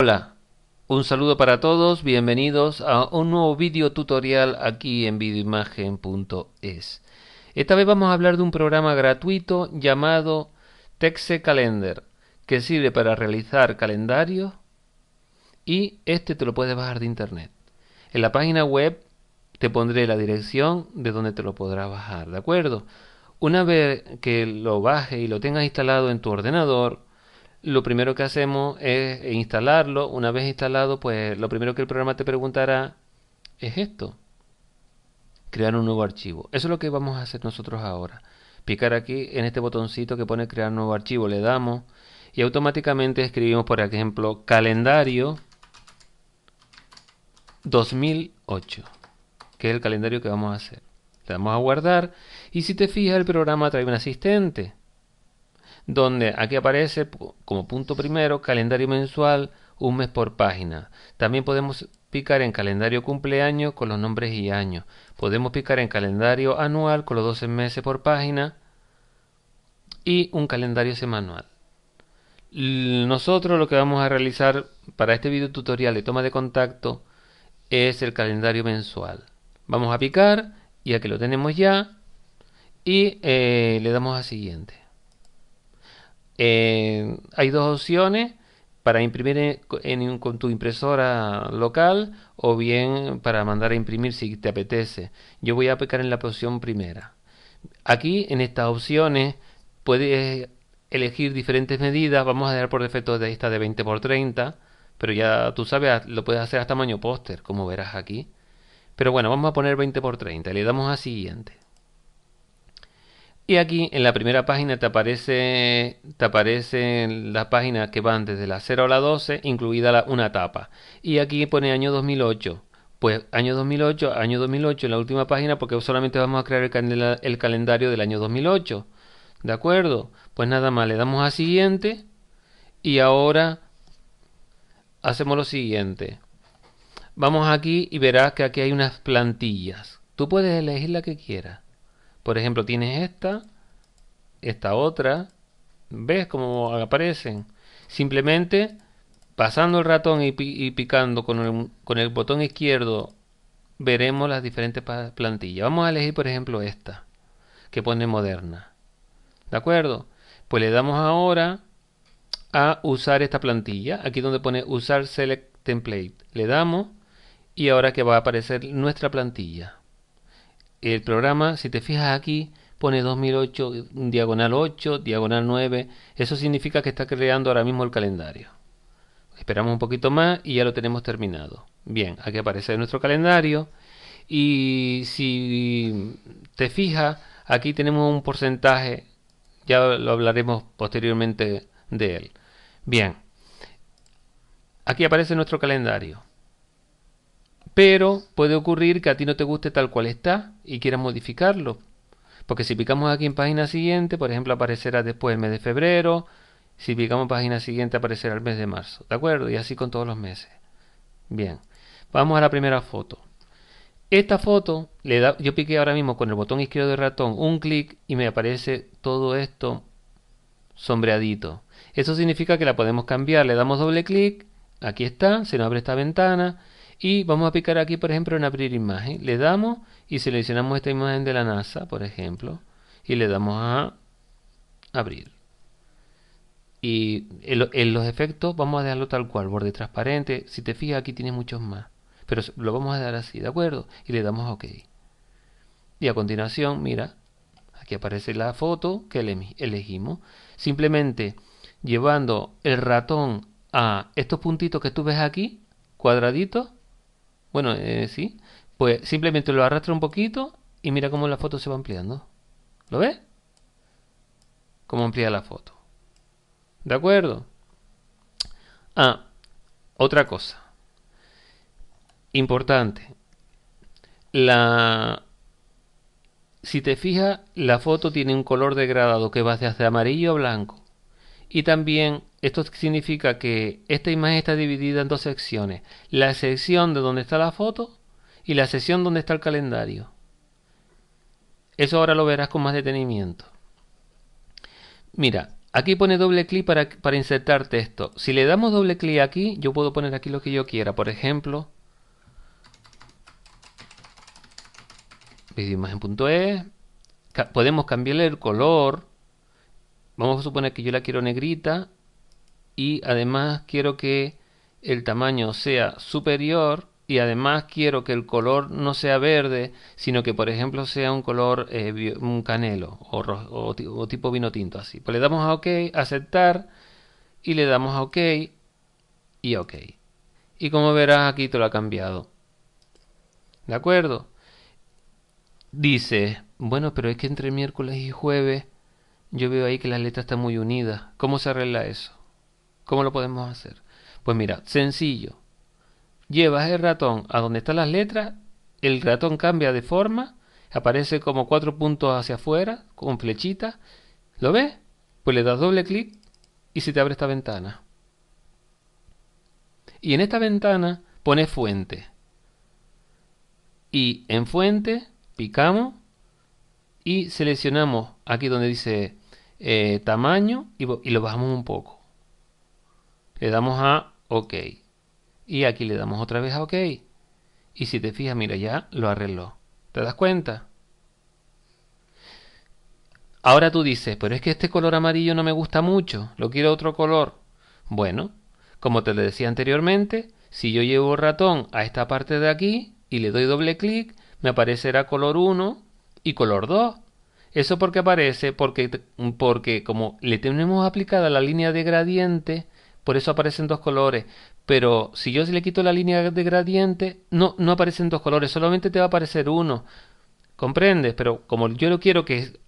Hola, un saludo para todos, bienvenidos a un nuevo video tutorial aquí en videoimagen.es. Esta vez vamos a hablar de un programa gratuito llamado Texe Calendar, que sirve para realizar calendarios y este te lo puedes bajar de internet. En la página web te pondré la dirección de donde te lo podrás bajar, ¿de acuerdo? Una vez que lo bajes y lo tengas instalado en tu ordenador, lo primero que hacemos es instalarlo. Una vez instalado, pues lo primero que el programa te preguntará es esto. Crear un nuevo archivo. Eso es lo que vamos a hacer nosotros ahora. Picar aquí en este botoncito que pone crear nuevo archivo. Le damos y automáticamente escribimos, por ejemplo, calendario 2008, que es el calendario que vamos a hacer. Le damos a guardar y si te fijas el programa trae un asistente donde aquí aparece como punto primero calendario mensual, un mes por página. También podemos picar en calendario cumpleaños con los nombres y años. Podemos picar en calendario anual con los 12 meses por página y un calendario semanal. Nosotros lo que vamos a realizar para este video tutorial de toma de contacto es el calendario mensual. Vamos a picar, y aquí lo tenemos ya, y eh, le damos a siguiente. Eh, hay dos opciones para imprimir con tu impresora local o bien para mandar a imprimir si te apetece. Yo voy a aplicar en la opción primera. Aquí en estas opciones puedes elegir diferentes medidas. Vamos a dejar por defecto esta de 20 x 30, pero ya tú sabes, lo puedes hacer a tamaño póster, como verás aquí. Pero bueno, vamos a poner 20 x 30. Le damos a siguiente. Y aquí en la primera página te aparece te aparecen las páginas que van desde la 0 a la 12, incluida la, una tapa. Y aquí pone año 2008. Pues año 2008, año 2008 en la última página porque solamente vamos a crear el, el calendario del año 2008. ¿De acuerdo? Pues nada más, le damos a siguiente y ahora hacemos lo siguiente. Vamos aquí y verás que aquí hay unas plantillas. Tú puedes elegir la que quieras. Por ejemplo, tienes esta, esta otra. ¿Ves cómo aparecen? Simplemente pasando el ratón y, picando con el, con el botón izquierdo veremos las diferentes plantillas. Vamos a elegir, por ejemplo, esta que pone moderna. ¿De acuerdo? Pues le damos ahora a usar esta plantilla. Aquí donde pone usar select template. Le damos y ahora que va a aparecer nuestra plantilla el programa, si te fijas aquí, pone 2008, diagonal 8, diagonal 9. Eso significa que está creando ahora mismo el calendario. Esperamos un poquito más y ya lo tenemos terminado. Bien, aquí aparece nuestro calendario. Y si te fijas, aquí tenemos un porcentaje. Ya lo hablaremos posteriormente de él. Bien, aquí aparece nuestro calendario. Pero puede ocurrir que a ti no te guste tal cual está y quieras modificarlo. Porque si picamos aquí en página siguiente, por ejemplo, aparecerá después el mes de febrero. Si picamos página siguiente, aparecerá el mes de marzo. ¿De acuerdo? Y así con todos los meses. Bien. Vamos a la primera foto. Esta foto, le da, yo piqué ahora mismo con el botón izquierdo del ratón un clic y me aparece todo esto sombreadito. Eso significa que la podemos cambiar. Le damos doble clic, aquí está, se nos abre esta ventana y vamos a picar aquí, por ejemplo, en abrir imagen. Le damos y seleccionamos esta imagen de la NASA, por ejemplo, y le damos a abrir. Y en, los efectos vamos a dejarlo tal cual, borde transparente. Si te fijas, aquí tiene muchos más. Pero lo vamos a dejar así, ¿de acuerdo? Y le damos a OK. Y a continuación, mira, aquí aparece la foto que elegimos. Simplemente llevando el ratón a estos puntitos que tú ves aquí, cuadraditos, bueno, eh, sí. Pues simplemente lo arrastra un poquito y mira cómo la foto se va ampliando. ¿Lo ves? Cómo amplía la foto. ¿De acuerdo? Ah, otra cosa. Importante. La... Si te fijas, la foto tiene un color degradado que va de amarillo a blanco. Y también esto significa que esta imagen está dividida en dos secciones. La sección de donde está la foto y la sección donde está el calendario. Eso ahora lo verás con más detenimiento. Mira, aquí pone doble clic para, para insertar texto. Si le damos doble clic aquí, yo puedo poner aquí lo que yo quiera. Por ejemplo, videoimagen.es. Podemos cambiarle el color Vamos a suponer que yo la quiero negrita y además quiero que el tamaño sea superior y además quiero que el color no sea verde, sino que por ejemplo sea un color eh, un canelo o, tipo vino tinto así. Pues le damos a OK, aceptar y le damos a OK y OK. Y como verás aquí te lo ha cambiado. ¿De acuerdo? Dice, bueno, pero es que entre miércoles y jueves yo veo ahí que las letras están muy unidas. ¿Cómo se arregla eso? ¿Cómo lo podemos hacer? Pues mira, sencillo. Llevas el ratón a donde están las letras, el ratón cambia de forma, aparece como cuatro puntos hacia afuera, con flechita. ¿Lo ves? Pues le das doble clic y se te abre esta ventana. Y en esta ventana pones fuente. Y en fuente picamos y seleccionamos aquí donde dice eh, tamaño y, lo bajamos un poco. Le damos a OK. Y aquí le damos otra vez a OK. Y si te fijas, mira, ya lo arregló. ¿Te das cuenta? Ahora tú dices, pero es que este color amarillo no me gusta mucho, lo quiero otro color. Bueno, como te decía anteriormente, si yo llevo ratón a esta parte de aquí y le doy doble clic, me aparecerá color 1 y color 2. Eso porque aparece, porque, porque como le tenemos aplicada la línea de gradiente, por eso aparecen dos colores. Pero si yo le quito la línea de gradiente, no, no aparecen dos colores, solamente te va a aparecer uno. ¿Comprendes? Pero como yo lo quiero que